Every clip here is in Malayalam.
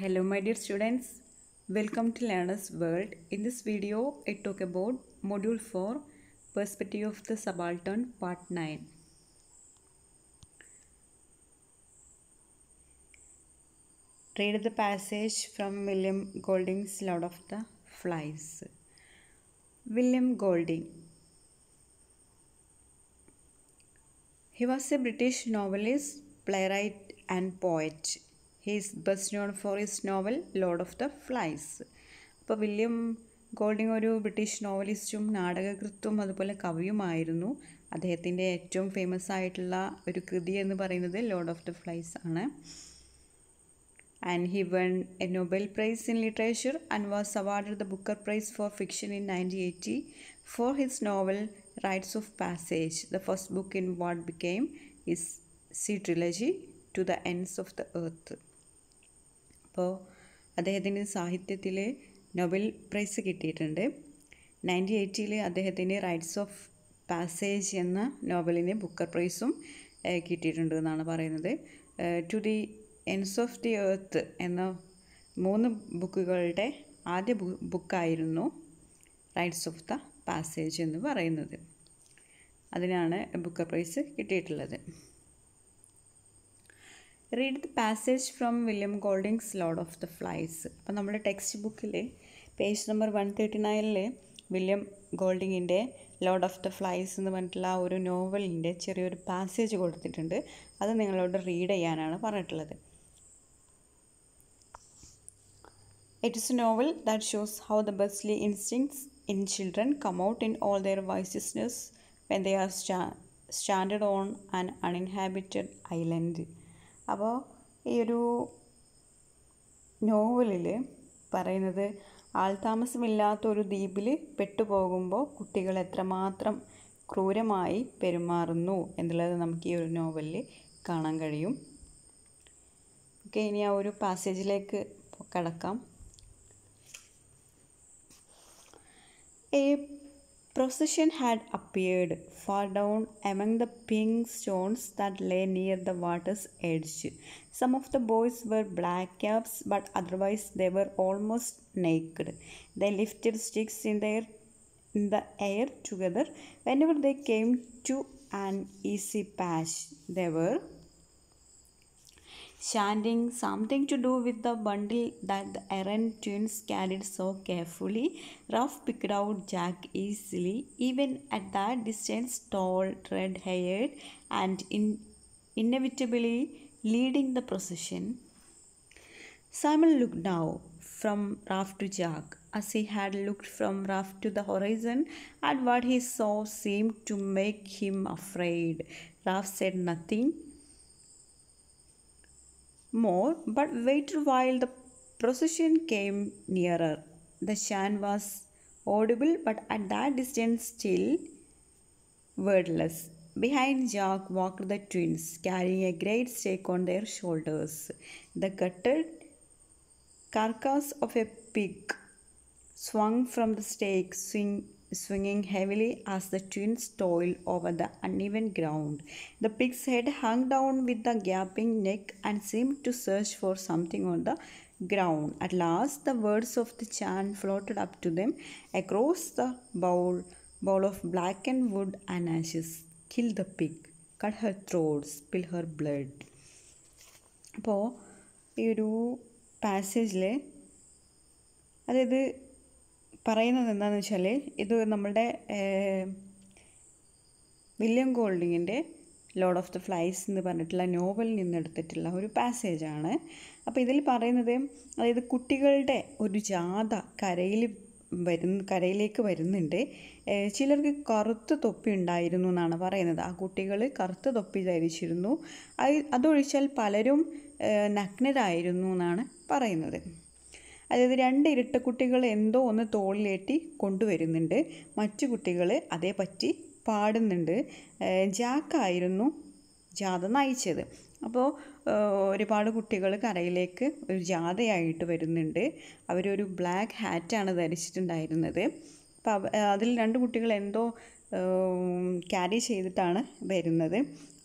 Hello my dear students, welcome to Learner's World. In this video, I talk about Module 4, Perspective of the Subaltern, Part 9. Read the passage from William Golding's Lord of the Flies. William Golding He was a British novelist, playwright and poet. He's best known for his novel Lord of the Flies അപ്പോൾ വില്യം ഗോൾഡിംഗ് ഒരു ബ്രിട്ടീഷ് നോവലിസ്റ്റും നാടകകൃത്തും അതുപോലെ കവിയുമായിരുന്നു അദ്ദേഹത്തിൻ്റെ ഏറ്റവും ഫേമസ് ആയിട്ടുള്ള ഒരു കൃതി എന്ന് പറയുന്നത് ലോഡ് ഓഫ് ദ ഫ്ലൈസ് ആണ് and he won a Nobel Prize in literature and was awarded the Booker Prize for fiction in ninety eighty four his novel Rites of Passage the first book in what became his sea trilogy to the Ends of the Earth അപ്പോൾ അദ്ദേഹത്തിന് സാഹിത്യത്തിൽ നൊബൽ പ്രൈസ് കിട്ടിയിട്ടുണ്ട് നയൻറ്റി എയ്റ്റിയിൽ അദ്ദേഹത്തിന് റൈറ്റ്സ് ഓഫ് പാസേജ് എന്ന നോവലിന് ബുക്കർ പ്രൈസും കിട്ടിയിട്ടുണ്ട് എന്നാണ് പറയുന്നത് to the Ends of the Earth എന്ന മൂന്ന് ബുക്കുകളുടെ ആദ്യ ബുക്കായിരുന്നു റൈറ്റ്സ് ഓഫ് ദ പാസേജ് എന്ന് പറയുന്നത് അതിനാണ് ബുക്കർ പ്രൈസ് കിട്ടിയിട്ടുള്ളത് read the passage from William Golding's Lord of the Flies അപ്പോൾ നമ്മുടെ ടെക്സ്റ്റ് ബുക്കിൽ പേജ് നമ്പർ വൺ തേർട്ടി നയനിൽ വില്യം ഗോൾഡിങ്ങിൻ്റെ ലോഡ് ഓഫ് ദ ഫ്ലൈസ് എന്ന് പറഞ്ഞിട്ടുള്ള ആ ഒരു നോവലിൻ്റെ ചെറിയൊരു പാസേജ് കൊടുത്തിട്ടുണ്ട് അത് നിങ്ങളോട് റീഡ് ചെയ്യാനാണ് പറഞ്ഞിട്ടുള്ളത് it is a novel that shows how the beastly instincts in children come out in all their viciousness when they are stranded on an uninhabited island അപ്പോൾ ഈ ഒരു നോവലിൽ പറയുന്നത് ആൾതാമസമില്ലാത്തൊരു ദ്വീപിൽ പെട്ടുപോകുമ്പോൾ കുട്ടികൾ എത്രമാത്രം ക്രൂരമായി പെരുമാറുന്നു എന്നുള്ളത് നമുക്ക് ഈ ഒരു നോവലിൽ കാണാൻ കഴിയും ഓക്കെ ഇനി ആ ഒരു പാസേജിലേക്ക് കടക്കാം ഏ Procession had appeared far down among the pink stones that lay near the water's edge. Some of the boys were black caps, but otherwise they were almost naked. They lifted sticks in their in the air together whenever they came to an easy patch. They were chanting something to do with the bundle that the errant twins carried so carefully. Raff picked out Jack easily, even at that distance, tall, red haired, and in- inevitably leading the procession. Simon looked now from Raff to Jack as he had looked from rough to the horizon, and what he saw seemed to make him afraid. Ralph said nothing, more but waited while the procession came nearer. The chant was audible but at that distance still wordless. Behind Jack walked the twins, carrying a great stake on their shoulders. The gutted carcass of a pig swung from the stake, swing, swinging heavily as the twins toiled over the uneven ground. The pig's head hung down with the gaping neck and seemed to search for something on the ground. At last, the words of the chant floated up to them across the bowl, bowl of blackened wood and ashes. Kill the pig, cut her throat, spill her blood. അപ്പോൾ ഈ ഒരു പാസേജിൽ അതായത് പറയുന്നത് എന്താണെന്ന് വെച്ചാൽ ഇത് നമ്മളുടെ വില്യം ഗോൾഡിങ്ങിൻ്റെ ലോഡ് ഓഫ് ദ ഫ്ലൈസ് എന്ന് പറഞ്ഞിട്ടുള്ള നോവലിൽ നിന്നെടുത്തിട്ടുള്ള ഒരു പാസേജാണ് അപ്പോൾ ഇതിൽ പറയുന്നത് അതായത് കുട്ടികളുടെ ഒരു ജാത കരയിൽ വരുന്ന കരയിലേക്ക് വരുന്നുണ്ട് ചിലർക്ക് കറുത്ത തൊപ്പി ഉണ്ടായിരുന്നു എന്നാണ് പറയുന്നത് ആ കുട്ടികൾ കറുത്ത തൊപ്പി ധരിച്ചിരുന്നു അതൊഴിച്ചാൽ പലരും നഗ്നരായിരുന്നു എന്നാണ് പറയുന്നത് അതായത് രണ്ട് ഇരട്ട കുട്ടികൾ എന്തോ ഒന്ന് തോളിലേറ്റി കൊണ്ടുവരുന്നുണ്ട് മറ്റു കുട്ടികൾ അതേപറ്റി പാടുന്നുണ്ട് ജാക്കായിരുന്നു ജാഥ നയിച്ചത് അപ്പോൾ ഒരുപാട് കുട്ടികൾ കരയിലേക്ക് ഒരു ജാഥയായിട്ട് വരുന്നുണ്ട് അവരൊരു ബ്ലാക്ക് ഹാറ്റാണ് ധരിച്ചിട്ടുണ്ടായിരുന്നത് അപ്പോൾ അതിൽ രണ്ട് കുട്ടികൾ എന്തോ ക്യാരി ചെയ്തിട്ടാണ് വരുന്നത്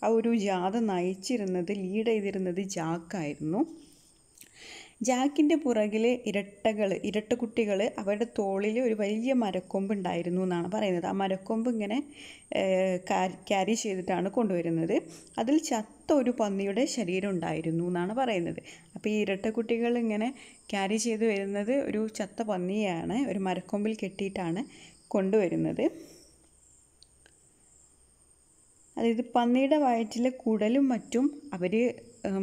ആ ഒരു ജാഥ നയിച്ചിരുന്നത് ലീഡ് ചെയ്തിരുന്നത് ജാക്കായിരുന്നു ജാക്കിൻ്റെ പുറകിൽ ഇരട്ടകൾ ഇരട്ടക്കുട്ടികൾ അവരുടെ തോളിൽ ഒരു വലിയ മരക്കൊമ്പ് ഉണ്ടായിരുന്നു എന്നാണ് പറയുന്നത് ആ മരക്കൊമ്പ് ഇങ്ങനെ ക്യാരി ചെയ്തിട്ടാണ് കൊണ്ടുവരുന്നത് അതിൽ ചത്ത ഒരു പന്നിയുടെ ശരീരം ഉണ്ടായിരുന്നു എന്നാണ് പറയുന്നത് അപ്പോൾ ഈ ഇരട്ടക്കുട്ടികൾ ഇങ്ങനെ ക്യാരി ചെയ്ത് വരുന്നത് ഒരു ചത്ത പന്നിയാണ് ഒരു മരക്കൊമ്പിൽ കെട്ടിയിട്ടാണ് കൊണ്ടുവരുന്നത് അതായത് പന്നിയുടെ വയറ്റിലെ കുടലും മറ്റും അവർ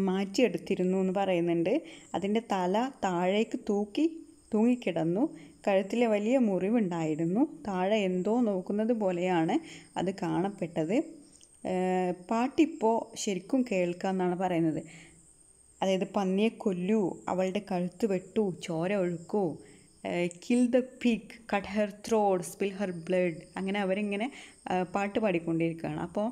മാറ്റിയെടുത്തിരുന്നു എന്ന് പറയുന്നുണ്ട് അതിൻ്റെ തല താഴേക്ക് തൂക്കി തൂങ്ങിക്കിടന്നു കഴുത്തിലെ വലിയ മുറിവുണ്ടായിരുന്നു താഴെ എന്തോ നോക്കുന്നത് പോലെയാണ് അത് കാണപ്പെട്ടത് പാട്ടിപ്പോൾ ശരിക്കും കേൾക്കാമെന്നാണ് പറയുന്നത് അതായത് പന്നിയെ കൊല്ലൂ അവളുടെ കഴുത്ത് വെട്ടു ചോര ഒഴുക്കൂ kill the pig cut her throat spill her blood അങ്ങനെ അവരിങ്ങനെ പാട്ട് പാടിക്കൊണ്ടിരിക്കുകയാണ് അപ്പോൾ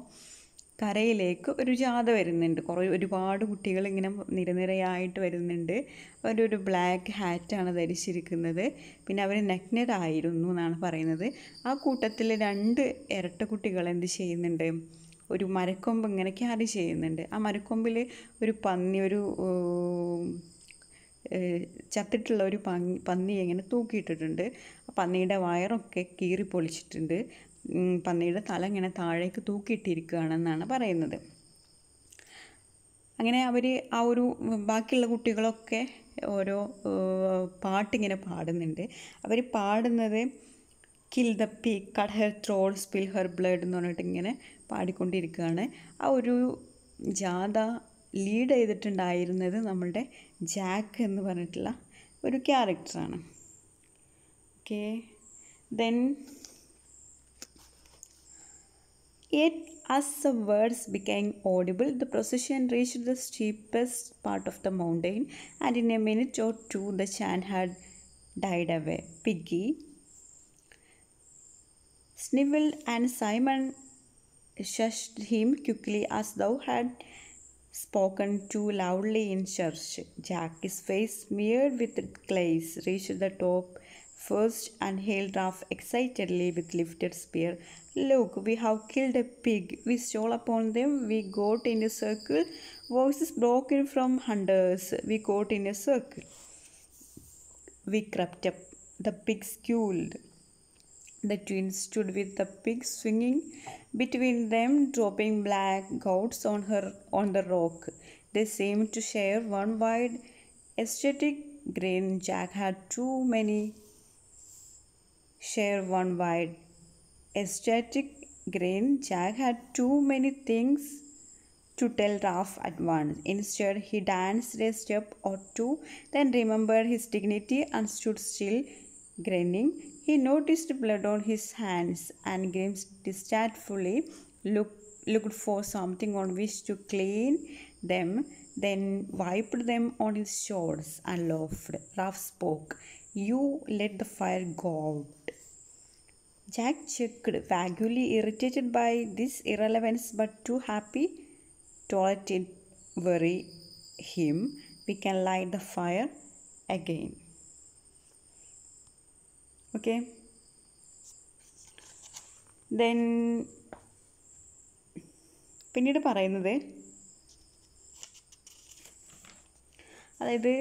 കരയിലേക്ക് ഒരു ജാഥ വരുന്നുണ്ട് കുറേ ഒരുപാട് കുട്ടികൾ ഇങ്ങനെ നിരനിരയായിട്ട് വരുന്നുണ്ട് അവരൊരു ബ്ലാക്ക് ഹാറ്റാണ് ധരിച്ചിരിക്കുന്നത് പിന്നെ അവർ നഗ്നരായിരുന്നു എന്നാണ് പറയുന്നത് ആ കൂട്ടത്തിൽ രണ്ട് ഇരട്ട കുട്ടികൾ എന്ത് ചെയ്യുന്നുണ്ട് ഒരു മരക്കൊമ്പ് ഇങ്ങനെ ക്യാരി ചെയ്യുന്നുണ്ട് ആ മരക്കൊമ്പിൽ ഒരു പന്നി ഒരു ചത്തിട്ടുള്ള ഒരു പന്നി ഇങ്ങനെ തൂക്കിയിട്ടിട്ടുണ്ട് പന്നിയുടെ വയറൊക്കെ കീറി പൊളിച്ചിട്ടുണ്ട് പന്നിയുടെ തല ഇങ്ങനെ താഴേക്ക് തൂക്കിയിട്ടിരിക്കുകയാണെന്നാണ് പറയുന്നത് അങ്ങനെ അവർ ആ ഒരു ബാക്കിയുള്ള കുട്ടികളൊക്കെ ഓരോ പാട്ടിങ്ങനെ പാടുന്നുണ്ട് അവർ പാടുന്നത് kill the pig cut her throat spill her blood എന്ന് പറഞ്ഞിട്ട് ഇങ്ങനെ പാടിക്കൊണ്ടിരിക്കുകയാണ് ആ ഒരു ജാഥ ലീഡ് ചെയ്തിട്ടുണ്ടായിരുന്നത് നമ്മളുടെ ജാക്ക് എന്ന് പറഞ്ഞിട്ടുള്ള ഒരു ക്യാരക്ടറാണ് okay then Yet, as the words became audible, the procession reached the steepest part of the mountain, and in a minute or two, the chant had died away. Piggy, Snivel, and Simon shushed him quickly as though had spoken too loudly in church. Jack's face, smeared with glaze, reached the top first and hailed off excitedly with lifted spear. Look, we have killed a pig. We stole upon them. We got in a circle. Voices broken from hunters. We got in a circle. We crept up. The pig squealed. The twins stood with the pig swinging between them, dropping black gouts on her on the rock. They seemed to share one wide aesthetic grin. Jack had too many share one wide aesthetic grin. Jack had too many things to tell Ralph at once. Instead, he danced a step or two, then remembered his dignity and stood still Grinning, he noticed blood on his hands and Grim distastefully looked, looked for something on which to clean them, then wiped them on his shoulders and laughed. Ralph spoke, You let the fire go out. Jack chuckled, vaguely irritated by this irrelevance but too happy to let it worry him. We can light the fire again. okay then പിന്നീട് പറയുന്നത് അതായത്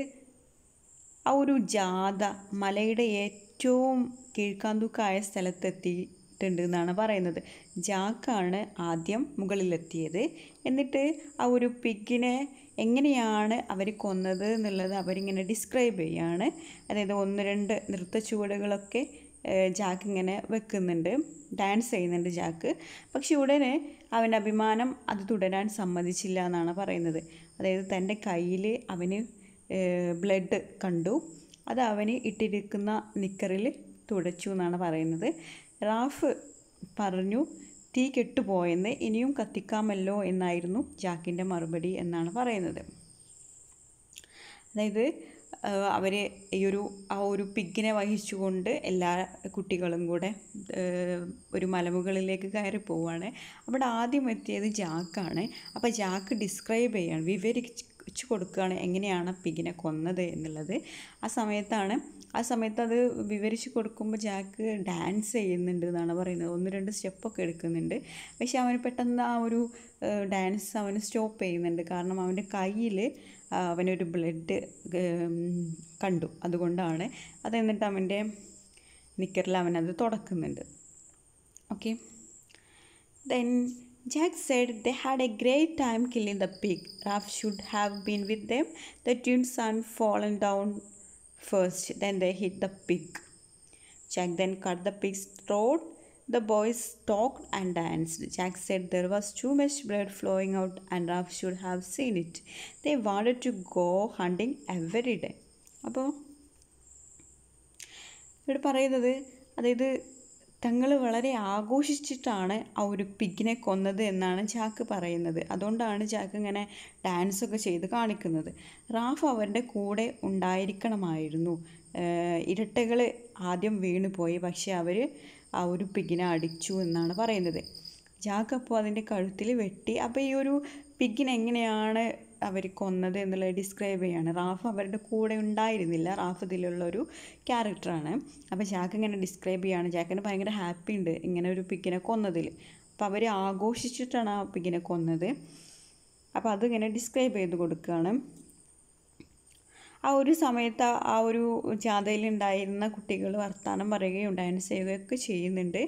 ആ ഒരു ജാഥ മലയുടെ ഏറ്റവും കീഴ്ക്കാന്തൂക്കായ സ്ഥലത്തെത്തിയിട്ടുണ്ട് എന്നാണ് പറയുന്നത് ജാക്കാണ് ആദ്യം മുകളിലെത്തിയത് എന്നിട്ട് ആ ഒരു പിഗിനെ എങ്ങനെയാണ് അവർ കൊന്നത് എന്നുള്ളത് അവരിങ്ങനെ ഡിസ്ക്രൈബ് ചെയ്യാണ് അതായത് ഒന്ന് രണ്ട് നൃത്ത ചുവടുകളൊക്കെ ജാക്ക് ഇങ്ങനെ വെക്കുന്നുണ്ട് ഡാൻസ് ചെയ്യുന്നുണ്ട് ജാക്ക് പക്ഷെ ഉടനെ അവൻ്റെ അഭിമാനം അത് തുടരാൻ സമ്മതിച്ചില്ല എന്നാണ് പറയുന്നത് അതായത് തൻ്റെ കയ്യിൽ അവന് ബ്ലഡ് കണ്ടു അത് അവന് ഇട്ടിരിക്കുന്ന നിക്കറിൽ തുടച്ചു എന്നാണ് പറയുന്നത് റാഫ് പറഞ്ഞു തീ കെട്ടുപോയെന്ന് ഇനിയും കത്തിക്കാമല്ലോ എന്നായിരുന്നു ജാക്കിൻ്റെ മറുപടി എന്നാണ് പറയുന്നത് അതായത് അവർ ഈ ഒരു ആ ഒരു പിഗിനെ വഹിച്ചുകൊണ്ട് എല്ലാ കുട്ടികളും കൂടെ ഒരു മലമുകളിലേക്ക് കയറി പോവുകയാണ് അവിടെ ആദ്യം എത്തിയത് ജാക്കാണ് അപ്പോൾ ജാക്ക് ഡിസ്ക്രൈബ് ചെയ്യാണ് വിവരിച്ച് വെച്ച് കൊടുക്കുകയാണ് എങ്ങനെയാണ് പിഗിനെ കൊന്നത് എന്നുള്ളത് ആ സമയത്താണ് ആ സമയത്ത് അത് വിവരിച്ച് കൊടുക്കുമ്പോൾ ജാക്ക് ഡാൻസ് ചെയ്യുന്നുണ്ട് എന്നാണ് പറയുന്നത് ഒന്ന് രണ്ട് സ്റ്റെപ്പൊക്കെ എടുക്കുന്നുണ്ട് പക്ഷേ അവന് പെട്ടെന്ന് ആ ഒരു ഡാൻസ് അവന് സ്റ്റോപ്പ് ചെയ്യുന്നുണ്ട് കാരണം അവൻ്റെ കയ്യിൽ അവനൊരു ബ്ലഡ് കണ്ടു അതുകൊണ്ടാണ് അത് എന്നിട്ട് അവൻ്റെ നിക്കറിൽ അവനത് തുടക്കുന്നുണ്ട് okay then Jack said they had a great time killing the pig. Ralph should have been with them. The twin son fallen down first, then they hit the pig. Jack then cut the pig's throat. The boys talked and danced. Jack said there was too much blood flowing out and Ralph should have seen it. They wanted to go hunting every day. അപ്പോൾ ഇവിടെ പറയുന്നത് അതായത് തങ്ങൾ വളരെ ആഘോഷിച്ചിട്ടാണ് ആ ഒരു പിഗിനെ കൊന്നത് എന്നാണ് ചാക്ക് പറയുന്നത് അതുകൊണ്ടാണ് ചാക്ക് ഇങ്ങനെ ഡാൻസൊക്കെ ചെയ്ത് കാണിക്കുന്നത് റാഫ് അവരുടെ കൂടെ ഉണ്ടായിരിക്കണമായിരുന്നു ഇരട്ടകൾ ആദ്യം വീണുപോയി പക്ഷേ അവർ ആ ഒരു പിഗിനെ അടിച്ചു എന്നാണ് പറയുന്നത് ജാക്ക് അപ്പോൾ അതിൻ്റെ കഴുത്തിൽ വെട്ടി അപ്പോൾ ഈ ഒരു പിഗിനെങ്ങനെയാണ് അവർ കൊന്നത് എന്നുള്ളത് ഡിസ്ക്രൈബ് ചെയ്യാണ് റാഫ് അവരുടെ കൂടെ ഉണ്ടായിരുന്നില്ല റാഫ് ഇതിലുള്ളൊരു ഒരു ക്യാരക്ടറാണ് അപ്പോൾ ജാക്ക് ഇങ്ങനെ ഡിസ്ക്രൈബ് ചെയ്യാണ് ജാക്കിന് ഭയങ്കര ഹാപ്പി ഉണ്ട് ഇങ്ങനെ ഒരു പിക്കിനെ കൊന്നതിൽ അപ്പോൾ അവർ ആഘോഷിച്ചിട്ടാണ് ആ പിക്കിനെ കൊന്നത് അപ്പോൾ അതിങ്ങനെ ഡിസ്ക്രൈബ് ചെയ്ത് കൊടുക്കുകയാണ് ആ ഒരു സമയത്ത് ആ ഒരു ജാഥയിലുണ്ടായിരുന്ന കുട്ടികൾ വർത്തമാനം പറയുകയും ഡാൻസ് ചെയ്യുകയൊക്കെ ചെയ്യുന്നുണ്ട്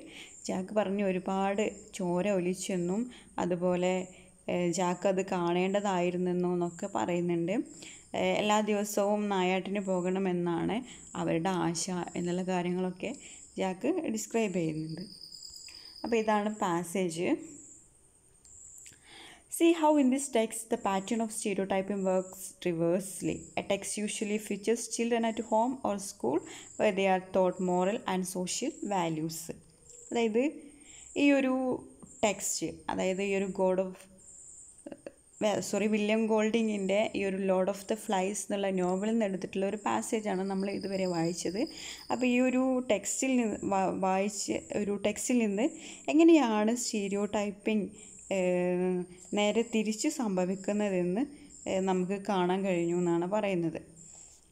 ജാക്ക് പറഞ്ഞു ഒരുപാട് ചോര ഒലിച്ചെന്നും അതുപോലെ ജാക്ക് അത് കാണേണ്ടതായിരുന്നു എന്നൊക്കെ പറയുന്നുണ്ട് എല്ലാ ദിവസവും നായാട്ടിന് പോകണമെന്നാണ് അവരുടെ ആശ എന്നുള്ള കാര്യങ്ങളൊക്കെ ജാക്ക് ഡിസ്ക്രൈബ് ചെയ്യുന്നുണ്ട് അപ്പോൾ ഇതാണ് passage C how in this text the pattern of stereotyping works reversely a text usually features children at home or school they are taught moral and social values അതായത് ഈ ഒരു ടെക്സ്റ്റ് അതായത് ഈ ഒരു ഗോഡ് ഓഫ് സോറി വില്യം ഗോൾഡിങ്ങിൻ്റെ ഈ ഒരു ലോഡ് ഓഫ് ദ ഫ്ലൈസ് എന്നുള്ള നോവലിൽ നിന്ന് എടുത്തിട്ടുള്ള ഒരു പാസേജാണ് നമ്മൾ ഇതുവരെ വായിച്ചത് അപ്പോൾ ഈ ഒരു ടെക്സ്റ്റിൽ നിന്ന് വായിച്ച് ഒരു ടെക്സ്റ്റിൽ നിന്ന് എങ്ങനെയാണ് സ്റ്റീരിയോ ടൈപ്പിംഗ് നേരെ തിരിച്ചു സംഭവിക്കുന്നതെന്ന് നമുക്ക് കാണാൻ കഴിഞ്ഞു എന്നാണ് പറയുന്നത്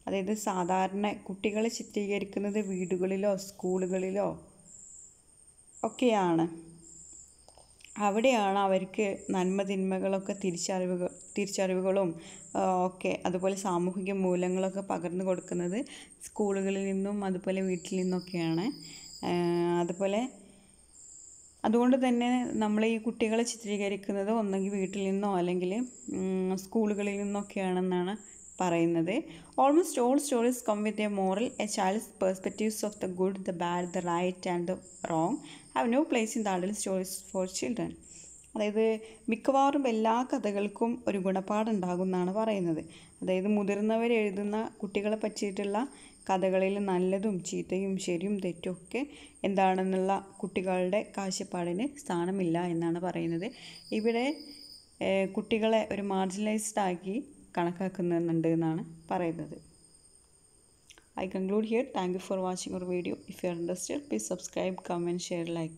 അതായത് സാധാരണ കുട്ടികളെ ചിത്രീകരിക്കുന്നത് വീടുകളിലോ സ്കൂളുകളിലോ ഒക്കെയാണ് അവിടെയാണ് അവർക്ക് നന്മ തിന്മകളൊക്കെ തിരിച്ചറിവുകൾ തിരിച്ചറിവുകളും ഒക്കെ അതുപോലെ സാമൂഹിക മൂല്യങ്ങളൊക്കെ പകർന്നു കൊടുക്കുന്നത് സ്കൂളുകളിൽ നിന്നും അതുപോലെ വീട്ടിൽ നിന്നൊക്കെയാണ് അതുപോലെ അതുകൊണ്ട് തന്നെ നമ്മൾ ഈ കുട്ടികളെ ചിത്രീകരിക്കുന്നത് ഒന്നെങ്കിൽ വീട്ടിൽ നിന്നോ അല്ലെങ്കിൽ സ്കൂളുകളിൽ നിന്നൊക്കെയാണെന്നാണ് പറയുന്നത് almost all stories come with a moral a child's perspectives of the good the bad the right and the wrong have no place in the adult stories for children അതായത് മിക്കവാറും എല്ലാ കഥകൾക്കും ഒരു ഗുണപാഠമുണ്ടാകും എന്നാണ് പറയുന്നത് അതായത് മുതിർന്നവർ എഴുതുന്ന കുട്ടികളെ പറ്റിയിട്ടുള്ള കഥകളിൽ നല്ലതും ചീത്തയും ശരിയും തെറ്റും ഒക്കെ എന്താണെന്നുള്ള കുട്ടികളുടെ കാഴ്ചപ്പാടിന് സ്ഥാനമില്ല എന്നാണ് പറയുന്നത് ഇവിടെ കുട്ടികളെ ഒരു മാർജിനലൈസ്ഡ് ആക്കി കണക്കാക്കുന്നുണ്ട് എന്നാണ് പറയുന്നത് I conclude here. Thank you for watching our video. If you are interested, please subscribe, comment, share, like.